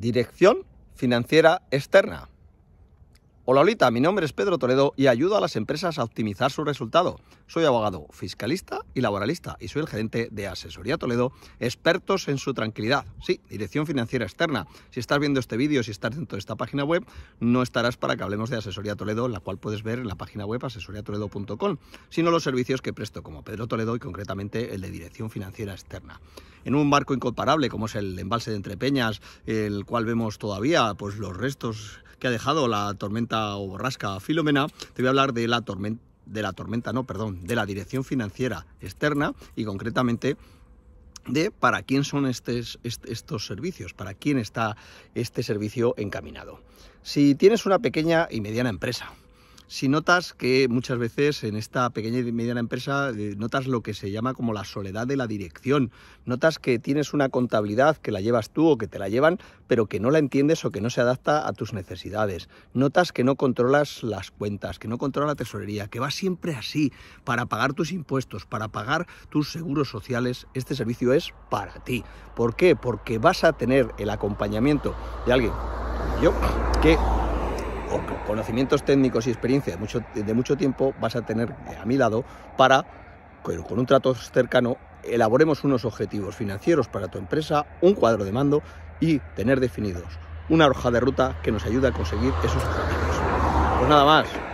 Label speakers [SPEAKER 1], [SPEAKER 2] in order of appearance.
[SPEAKER 1] Dirección Financiera Externa. Hola Olita, mi nombre es Pedro Toledo y ayudo a las empresas a optimizar su resultado. Soy abogado fiscalista y laboralista y soy el gerente de Asesoría Toledo, expertos en su tranquilidad. Sí, dirección financiera externa. Si estás viendo este vídeo, si estás dentro de esta página web, no estarás para que hablemos de Asesoría Toledo, la cual puedes ver en la página web asesoriatoledo.com, sino los servicios que presto como Pedro Toledo y concretamente el de dirección financiera externa en un marco incomparable como es el embalse de Entrepeñas, el cual vemos todavía pues, los restos que ha dejado la tormenta o borrasca Filomena, te voy a hablar de la tormenta no, perdón, de la dirección financiera externa y concretamente de para quién son estos servicios, para quién está este servicio encaminado. Si tienes una pequeña y mediana empresa, si notas que muchas veces en esta pequeña y mediana empresa eh, notas lo que se llama como la soledad de la dirección, notas que tienes una contabilidad que la llevas tú o que te la llevan, pero que no la entiendes o que no se adapta a tus necesidades, notas que no controlas las cuentas, que no controlas la tesorería, que va siempre así para pagar tus impuestos, para pagar tus seguros sociales, este servicio es para ti. ¿Por qué? Porque vas a tener el acompañamiento de alguien, yo, que conocimientos técnicos y experiencia de mucho, de mucho tiempo vas a tener eh, a mi lado para, con un trato cercano, elaboremos unos objetivos financieros para tu empresa, un cuadro de mando y tener definidos una hoja de ruta que nos ayude a conseguir esos objetivos. Pues nada más,